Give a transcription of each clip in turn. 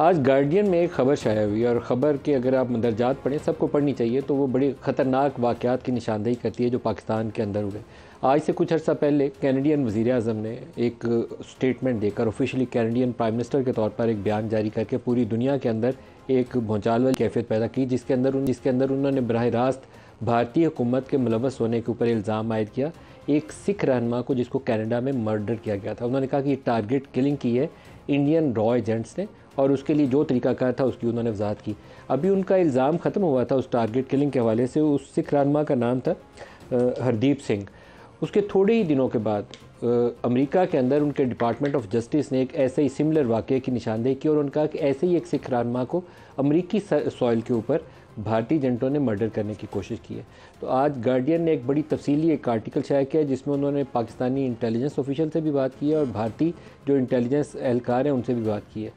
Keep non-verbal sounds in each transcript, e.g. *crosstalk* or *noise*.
आज गार्डियन में एक खबर शाया हुई है और ख़बर के अगर आप मंदरजात पढ़ें सबको पढ़नी चाहिए तो वो बड़ी ख़तरनाक वाक़ात की निशानदेही करती है जो पाकिस्तान के अंदर हुए आज से कुछ अर्सा पहले कैनेडियन वज़ी अजम ने एक स्टेटमेंट देकर ऑफिशियली कैनेडियन प्राइम मिनिस्टर के तौर पर एक बयान जारी करके पूरी दुनिया के अंदर एक भौचाल वाली कैफियत पैदा की जिसके अंदर उन जिसके अंदर उन्होंने बरह रास्त भारतीय हुकूमत के मुलवस होने के ऊपर इल्ज़ाम आयद किया एक सिख रहनमा को जिसको कैनेडा में मर्डर किया गया था उन्होंने कहा कि टारगेट किलिंग की है इंडियन रॉ एजेंट्स ने और उसके लिए जो तरीकाकार था उसकी उन्होंने वजाहत की अभी उनका इल्ज़ाम ख़त्म हुआ था उस टारगेट किलिंग के हवाले से उस सिख रानमा का नाम था हरदीप सिंह उसके थोड़े ही दिनों के बाद अमेरिका के अंदर उनके डिपार्टमेंट ऑफ जस्टिस ने एक ऐसे ही सिमिलर वाक़े की निशानदेही की और उनका कि ऐसे ही एक सिख रानमा को अमरीकी सॉइल के ऊपर भारतीय जनटों ने मर्डर करने की कोशिश की है तो आज गार्डियन ने एक बड़ी तफसीली एक आर्टिकल शाया किया जिसमें उन्होंने पाकिस्तानी इंटेलिजेंस ऑफिशियल से भी बात की है और भारतीय जो इंटेलिजेंस एहलकार हैं उनसे भी बात की है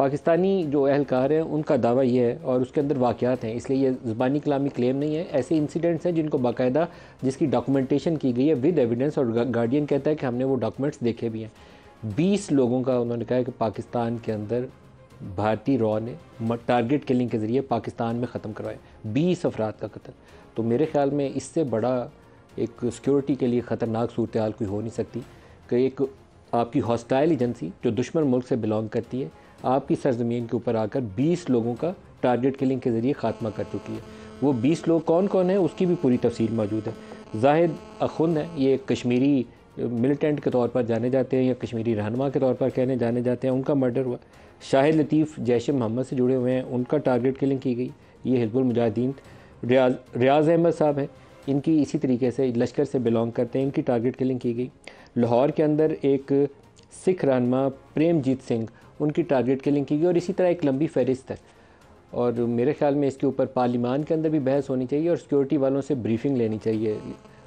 पाकिस्तानी जो अहलकार हैं उनका दावा यह है और उसके अंदर वाक़ात हैं इसलिए ये जबानी कलामी क्लेम नहीं है ऐसे इंसिडेंट्स हैं जिनको बाकायदा जिसकी डॉक्यूमेंटेशन की गई है विद एविडेंस और गार्डियन कहता है कि हमने वो डॉक्यूमेंट्स देखे भी हैं बीस लोगों का उन्होंने कहा है कि पाकिस्तान के अंदर भारतीय रॉ ने टारगेट किलिंग के ज़रिए पाकिस्तान में ख़त्म करवाया बीस अफराद का कत्ल तो मेरे ख्याल में इससे बड़ा एक सिक्योरिटी के लिए ख़तरनाक सूरत हाल कोई हो नहीं सकती कि एक आपकी हॉस्टाइल एजेंसी जो दुश्मन मुल्क से बिलोंग करती है आपकी सरजमीन के ऊपर आकर बीस लोगों का टारगेट किलिंग के ज़रिए ख़ात्मा कर चुकी है वो बीस लोग कौन कौन है उसकी भी पूरी तफसील मौजूद है जाहिद अखुंद है ये कश्मीरी मिलिटेंट के तौर पर जाने जाते हैं या कश्मीरी रहनमा के तौर पर कहने जाने जाते हैं उनका मर्डर हुआ शाहिद लतीफ़ जैश मोहम्मद से जुड़े हुए हैं उनका टारगेट किलिंग की गई ये हिजबुल मुजाहिदीन रियाज रियाज अहमद साहब हैं इनकी इसी तरीके से लश्कर से बिलोंग करते हैं इनकी टारगेट किलिंग की गई लाहौर के अंदर एक सिख रहनमा प्रेमजीत सिंह उनकी टारगेट किलिंग की गई और इसी तरह एक लंबी फहरिस्त है और मेरे ख्याल में इसके ऊपर पार्लिमान के अंदर भी बहस होनी चाहिए और सिक्योरिटी वालों से ब्रीफिंग लेनी चाहिए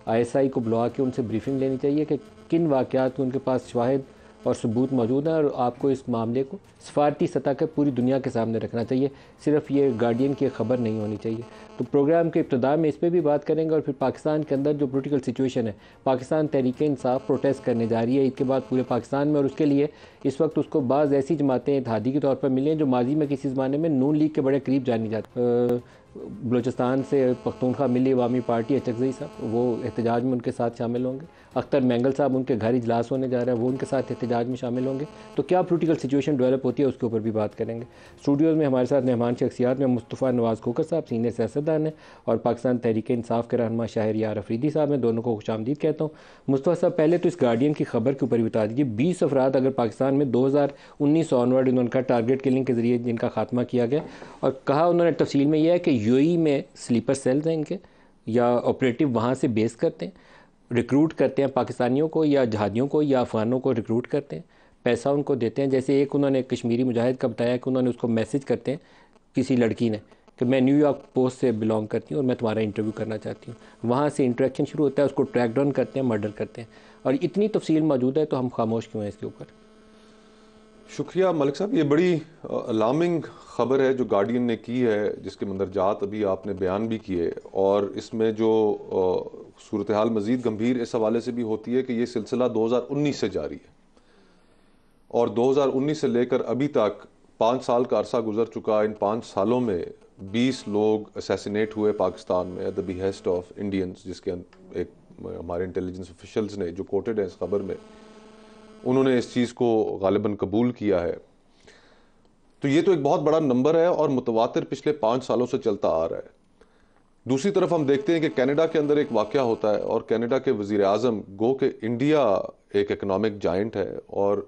आईएसआई को बुला के उनसे ब्रीफिंग लेनी चाहिए कि किन वाक़ात उनके पास शाहिद और सबूत मौजूद हैं और आपको इस मामले को सफारती सतह के पूरी दुनिया के सामने रखना चाहिए सिर्फ ये गार्डियन की खबर नहीं होनी चाहिए तो प्रोग्राम के इब्तदा में इस पर भी बात करेंगे और फिर पाकिस्तान के अंदर जो पोलिटिकल सिचुएशन है पाकिस्तान तहरीक इंसाफ प्रोटेस्ट करने जा रही है ईद के बाद पूरे पाकिस्तान में और उसके लिए इस वक्त उसको बाज़ ऐसी जमातें इतिहादी के तौर पर मिली हैं जो माजी में किसी ज़माने में नून लीग के बड़े करीब जानी जाती बलूचिस्तान से पख्तूनखा मिली अवामी पार्टी अचकजई साहब वो एहतजाज में उनके साथ शामिल होंगे अख्तर मैंगल साहब उनके घर इजलास होने जा रहा है वो उनके साथ एहतजाज में शामिल होंगे तो क्या पोलिटिकल सिचुएशन डेवलप होती है उसके ऊपर भी बात करेंगे स्टूडियोज़ में हमारे साथ मेहमान शख्सियात में मुस्तफ़ा नवाज़ खोकर साहब सीनियर सियासतदान हैं और पाकिस्तान तहरीक इसाफ़ के रहनमा शाहर यार अफरीदी साहब हैं दोनों को खुश आमदीद कहता हूँ मुस्तफ़ा साहब पहले तो इस गार्डियन की खबर के ऊपर भी बता दीजिए बीस अफराद अगर पाकिस्तान में दो हज़ार उन्नीस सौ ऑनवर्ड उनका टारगेट किलिंग के ज़रिए जिनका खात्मा किया गया और कहा उन्होंने तफसील में यह है कि यू ई e में स्लीपर सेल्स हैं इनके या ऑपरेटिव वहाँ से बेस करते हैं रिक्रूट करते हैं पाकिस्तानियों को या जहादियों को या अफ़गानों को रिक्रूट करते हैं पैसा उनको देते हैं जैसे एक उन्होंने कश्मीरी मुजाहिद का बताया कि उन्होंने उसको मैसेज करते हैं किसी लड़की ने कि मैं न्यूयॉर्क पोस्ट से बिलोंग करती हूँ और मैं तुम्हारा इंटरव्यू करना चाहती हूँ वहाँ से इंट्रैक्शन शुरू होता है उसको ट्रैक डाउन करते हैं मर्डर करते हैं और इतनी तफसील मौजूद है तो हम खामोश क्यों हैं इसके ऊपर शुक्रिया मलिक साहब ये बड़ी अलार्मिंग ख़बर है जो गार्डियन ने की है जिसके मंदरजात अभी आपने बयान भी किए और इसमें जो सूरत हाल मज़ीद गंभीर इस हवाले से भी होती है कि ये सिलसिला 2019 से जारी है और 2019 से लेकर अभी तक पाँच साल का अरसा गुजर चुका इन पाँच सालों में बीस लोग असैसिनेट हुए पाकिस्तान में at the behest of Indians जिसके अं-, एक हमारे इंटेलिजेंस ऑफिशल्स ने जो कोटेड हैं इस खबर में उन्होंने इस चीज़ को गालिबा कबूल किया है तो ये तो एक बहुत बड़ा नंबर है और मुतवातर पिछले पाँच सालों से चलता आ रहा है दूसरी तरफ हम देखते हैं कि कनाडा के अंदर एक वाक़ होता है और कनाडा के वज़ी अजम गो के इंडिया एक इकनॉमिक जाइंट है और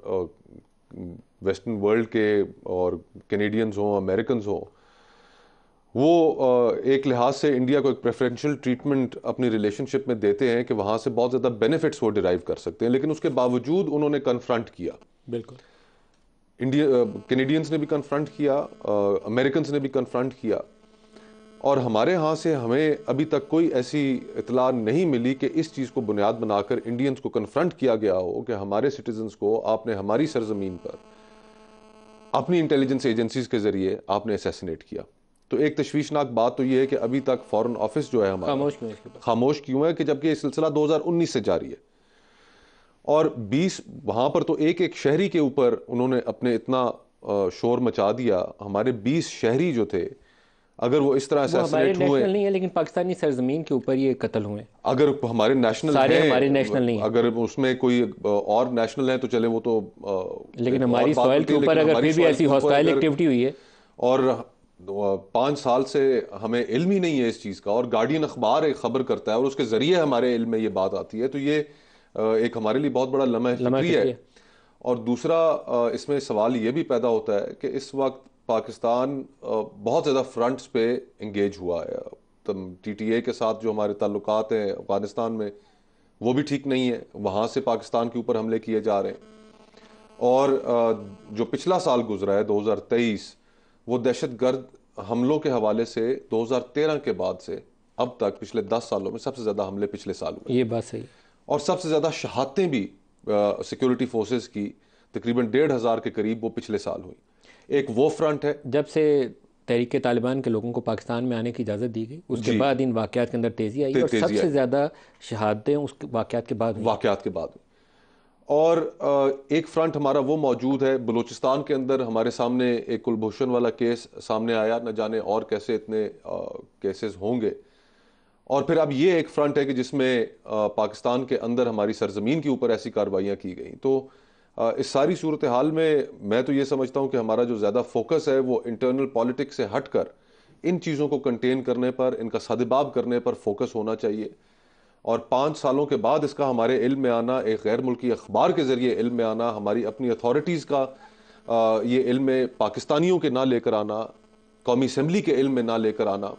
वेस्टर्न वर्ल्ड के और कैनेडियंस हों अमेरिकन हों वो एक लिहाज से इंडिया को एक प्रेफरेंशियल ट्रीटमेंट अपनी रिलेशनशिप में देते हैं कि वहाँ से बहुत ज़्यादा बेनिफिट्स वो डिराइव कर सकते हैं लेकिन उसके बावजूद उन्होंने कन्फ्रंट किया बिल्कुल इंडिया कैनेडियंस ने भी कन्फ्रंट किया अमेरिकन ने भी कन्फ्रंट किया और हमारे यहाँ से हमें अभी तक कोई ऐसी इतला नहीं मिली कि इस चीज़ को बुनियाद बनाकर इंडियंस को कन्फ्रंट किया गया हो कि हमारे सिटीजन्स को आपने हमारी सरजमीन पर अपनी इंटेलिजेंस एजेंसीज के ज़रिए आपने असेसिनेट किया तो एक तश्वीशनाक बात तो ये है कि अभी तक फॉरेन ऑफिस जो है हमारा खामोश क्यों है खामोश क्यों है कि जबकि ये सिलसिला 2019 से जारी है और 20 वहाँ पर तो एक एक शहरी के ऊपर उन्होंने अपने इतना शोर मचा दिया हमारे 20 शहरी जो थे अगर वो इस तरह से हुए नहीं है लेकिन पाकिस्तानी सरजमीन के ऊपर ये कत्ल हुए अगर हमारे नेशनल सारे हमारे नेशनल नहीं अगर उसमें कोई और नेशनल है तो चले वो तो लेकिन हमारी सॉइल के ऊपर अगर फिर भी ऐसी हॉस्टाइल एक्टिविटी हुई है और पाँच साल से हमें इल्म ही नहीं है इस चीज़ का और गार्डियन अखबार एक खबर करता है और उसके ज़रिए हमारे इल्म में ये बात आती है तो ये एक हमारे लिए बहुत बड़ा लम्हा लम्हा है और दूसरा इसमें सवाल ये भी पैदा होता है कि इस वक्त पाकिस्तान बहुत ज़्यादा फ्रंट्स पे इंगेज हुआ है तो टी टी ए के साथ जो हमारे ताल्लुक हैं अफगानिस्तान में वो भी ठीक नहीं है वहाँ से पाकिस्तान के ऊपर हमले किए जा रहे हैं और जो पिछला साल गुजरा है तेईस वो दहशत गर्द हमलों के हवाले से 2013 के बाद से अब तक पिछले 10 सालों में सबसे ज़्यादा हमले पिछले साल हुए ये बात सही और सबसे ज़्यादा शहादतें भी सिक्योरिटी फोर्सेज की तकरीबन डेढ़ हज़ार के करीब वो पिछले साल हुई एक वो फ्रंट है जब से तहरीक तालिबान के लोगों को पाकिस्तान में आने की इजाज़त दी गई उसके बाद इन वाक़ात के अंदर तेज़ी आई ते, और सबसे ज़्यादा शहादतें उस वाकत के बाद वाकत के बाद और एक फ्रंट हमारा वो मौजूद है बलूचिस्तान के अंदर हमारे सामने एक कुलभूषण वाला केस सामने आया न जाने और कैसे इतने केसेस होंगे और फिर अब ये एक फ्रंट है कि जिसमें पाकिस्तान के अंदर हमारी सरजमीन के ऊपर ऐसी कार्रवाइयाँ की गई तो इस सारी सूरत हाल में मैं तो ये समझता हूँ कि हमारा जो ज़्यादा फोकस है वो इंटरनल पॉलिटिक्स से हट इन चीज़ों को कंटेन करने पर इनका सदबाब करने पर फोकस होना चाहिए और पाँच सालों के बाद इसका हमारे इल्म में आना एक गैर मुल्की अखबार के ज़रिए इल्म में आना हमारी अपनी अथॉरिटीज़ का आ, ये इल्म में पाकिस्तानियों के ना लेकर आना कौमी असम्बली के इल्म में ना लेकर आना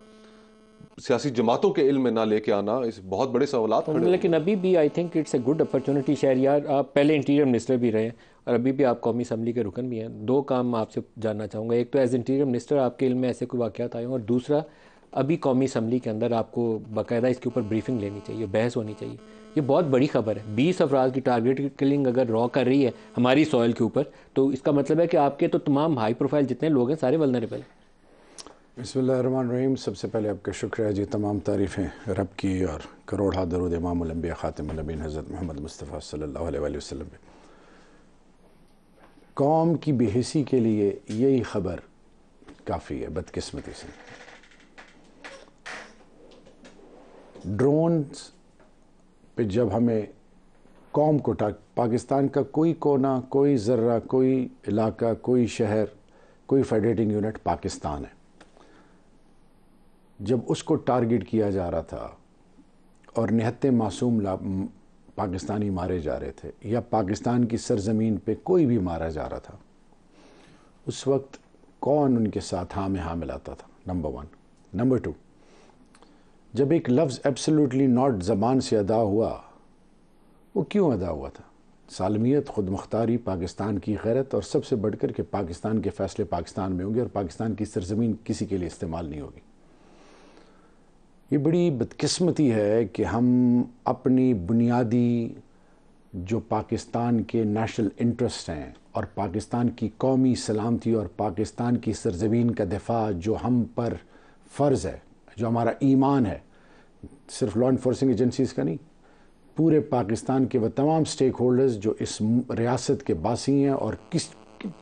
सियासी जमातों के इल्म में ना लेके आना इस बहुत बड़े सवाल लेकिन अभी भी I think it's a good opportunity शहर यार आप पहले इंटीरियर मिनिस्टर भी रहे और अभी भी आप कौमी असम्बली के रुकन भी हैं दो काम आपसे जानना चाहूँगा एक तो एज इंटीरियर मिनिस्टर आपके इल्म में ऐसे कोई वाक़ आए हैं और दूसरा अभी कौमी असम्बली के अंदर आपको बाकायदा इसके ऊपर ब्रीफिंग लेनी चाहिए बहस होनी चाहिए ये बहुत बड़ी खबर है बीस अफराज की टारगेट किलिंग अगर रॉ कर रही है हमारी सॉयल के ऊपर तो इसका मतलब है कि आपके तो तमाम हाई प्रोफाइल जितने लोग हैं सारे वलनरेबल हैं बसमान रहीम सबसे पहले आपका शुक्रिया जी तमाम तारीफ़ें रब की और करोड़ दरुद इमामबिया नबीन हज़रत मोहम्मद मुस्तफ़ा सल्ला वसम कौम की बेहसी के लिए यही ख़बर काफ़ी है बदकस्मती से ड्रोन्स पे जब हमें कौम को पाकिस्तान का कोई कोना कोई ज़र्रा कोई इलाका कोई शहर कोई फेडरेटिंग यूनिट पाकिस्तान है जब उसको टारगेट किया जा रहा था और निहत्ते मासूम पाकिस्तानी मारे जा रहे थे या पाकिस्तान की सरजमीन पे कोई भी मारा जा रहा था उस वक्त कौन उनके साथ हाँ में हाँ मिलाता था नंबर वन नंबर टू जब एक लफ्ज़ एब्सोल्युटली नॉट ज़बान से अदा हुआ वो क्यों अदा हुआ था सालमियत खुद मुख्तारी पाकिस्तान की गैरत और सबसे बढ़कर के पाकिस्तान के फ़ैसले पाकिस्तान में होंगे और पाकिस्तान की सरजमीन किसी के लिए इस्तेमाल नहीं होगी ये बड़ी बदकस्मती है कि हम अपनी बुनियादी जो पाकिस्तान के नेशनल इंटरेस्ट हैं और पाकिस्तान की कौमी सलामती और पाकिस्तान की सरजमीन का दिफा जो हम पर फ़र्ज़ है जो हमारा ईमान है सिर्फ लॉ इन्फोर्सिंग एजेंसीज का नहीं पूरे पाकिस्तान के वह तमाम स्टेक होल्डर्स जो इस रियासत के बासी हैं और किस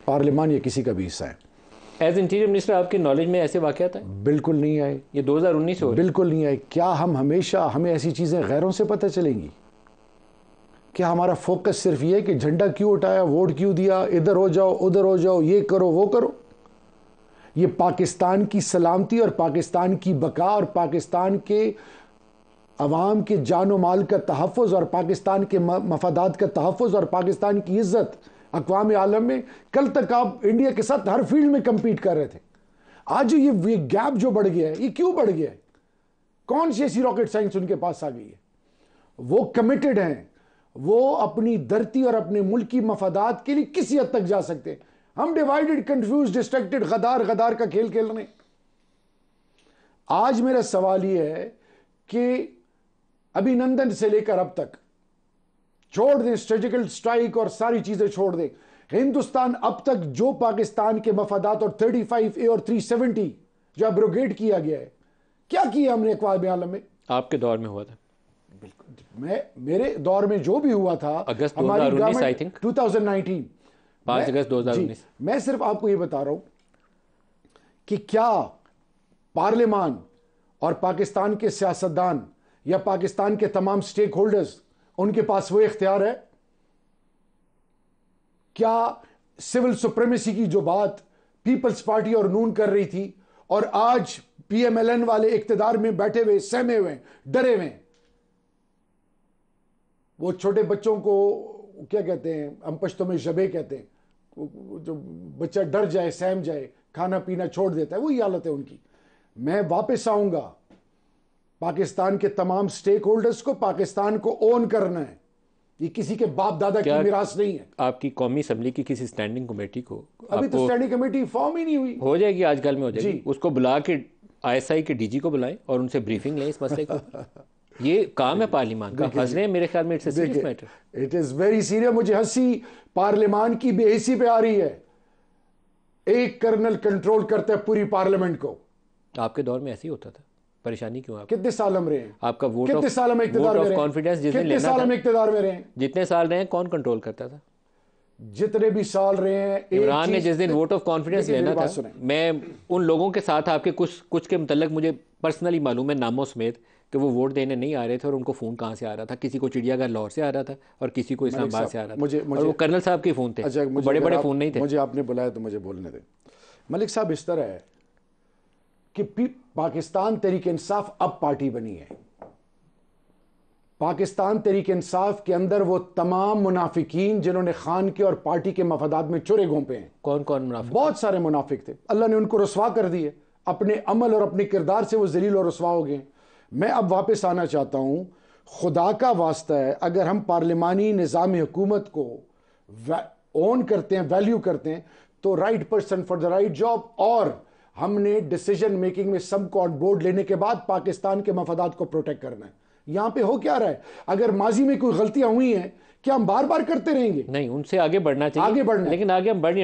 पार्लियामान या किसी का भी हिस्सा है एज इंटीरियर मिनिस्टर आपके नॉलेज में ऐसे वाक़ हैं बिल्कुल नहीं आए ये 2019 उन्नीस हो बिल्कुल नहीं आए क्या हम हमेशा हमें ऐसी चीज़ें गैरों से पता चलेंगी क्या हमारा फोकस सिर्फ ये कि झंडा क्यों उठाया वोट क्यों दिया इधर हो जाओ उधर हो जाओ ये करो वो करो ये पाकिस्तान की सलामती और पाकिस्तान की बका और पाकिस्तान के अवाम के जान माल का तहफ़ और पाकिस्तान के मफादात का तहफ़ और पाकिस्तान की इज़्ज़त अकवाम आलम में कल तक आप इंडिया के साथ हर फील्ड में कम्पीट कर रहे थे आज ये ये गैप जो बढ़ गया है ये क्यों बढ़ गया है कौन सी ऐसी रॉकेट साइंस उनके पास आ गई है वो कमिटेड हैं वो अपनी धरती और अपने मुल्क की मफादात के लिए किसी हद तक जा सकते हैं हम डिवाइडेड कंफ्यूज डिस्ट्रैक्टेड गदार गदार का खेल खेल रहे हैं आज मेरा सवाल यह है कि अभिनंदन से लेकर अब तक छोड़ दें स्ट्रेटिकल स्ट्राइक और सारी चीजें छोड़ दें हिंदुस्तान अब तक जो पाकिस्तान के मफादात और 35 ए और 370 जो अब्रोगेट किया गया है क्या किया हमने अकवाब आलम में आपके दौर में हुआ था बिल्कुल मैं मेरे दौर में जो भी हुआ था अगस्त हमारी आई थिंक 2019 पांच अगस्त दो हजार उन्नीस मैं सिर्फ आपको ये बता रहा हूं कि क्या पार्लियामान और पाकिस्तान के सियासतदान या पाकिस्तान के तमाम स्टेक होल्डर्स उनके पास वो इख्तियार है क्या सिविल सुप्रीमेसी की जो बात पीपल्स पार्टी और नून कर रही थी और आज पीएमएलएन वाले इकतदार में बैठे हुए सहमे हुए डरे हुए वो छोटे बच्चों को क्या कहते हैं हम पश्तों में शबे कहते हैं जो बच्चा डर जाए सहम जाए खाना पीना छोड़ देता है वही हालत है उनकी मैं वापस आऊंगा पाकिस्तान के तमाम स्टेक होल्डर्स को पाकिस्तान को ओन करना है ये किसी के बाप दादा की निराश नहीं है आपकी कौमी असम्बली की किसी स्टैंडिंग कमेटी को अभी तो स्टैंडिंग कमेटी फॉर्म ही नहीं हुई हो जाएगी आजकल में हो जाएगी उसको बुला के आईएसआई के डीजी को बुलाएं और उनसे ब्रीफिंग लें इस मसले को *laughs* ये काम है पार्लियमान का हंसने मेरे ख्याल में it's matter it is very serious मुझे हंसी पार्लियमान की बेहसी पे आ रही है एक कर्नल कंट्रोल करता है पूरी पार्लियामेंट को आपके दौर में ऐसे ही होता था परेशानी क्यों आप कितने साल हम रहे हैं आपका वोट कितने साल हम इकतदार में कॉन्फिडेंस कितने साल हम इकतदार में रहे हैं जितने साल रहे हैं कौन कंट्रोल करता था जितने भी साल रहे हैं इमरान ने जिस दिन वोट ऑफ कॉन्फिडेंस लेना था मैं उन लोगों के साथ आपके कुछ कुछ के मतलब मुझे पर्सनली मालूम है नामों समेत कि वो वोट देने नहीं आ रहे थे और उनको फ़ोन कहाँ से आ रहा था किसी को चिड़ियाघर लाहौर से आ रहा था और किसी को इस्लामाबाद से आ रहा था मुझे, मुझे और वो कर्नल साहब के फ़ोन थे अच्छा, मुझे बड़े बड़े फ़ोन नहीं थे मुझे आपने बुलाया तो मुझे बोलने दें मलिक साहब इस तरह है कि पाकिस्तान तरीके इंसाफ अब पार्टी बनी है पाकिस्तान तरीके इंसाफ के अंदर वो तमाम मुनाफिकीन जिन्होंने खान के और पार्टी के मफादात में चुरे घोंपे हैं कौन कौन मुनाफिक बहुत सारे मुनाफिक थे अल्लाह ने उनको रसवा कर दिए अपने अमल और अपने किरदार से वो जलील और रसवा हो गए मैं अब वापस आना चाहता हूँ खुदा का वास्ता है अगर हम पार्लिमानी निज़ाम हुकूमत को ओन करते हैं वैल्यू करते हैं तो right person for the right job और हमने डिसीजन मेकिंग में सबको ऑन बोर्ड लेने के बाद पाकिस्तान के मफादात को प्रोटेक्ट करना है यहाँ पे हो क्या रहा है अगर माजी में कोई गलतियां हुई हैं क्या हम बार बार करते रहेंगे नहीं उनसे आगे बढ़ना चाहिए आगे बढ़ना लेकिन आगे हम बढ़ने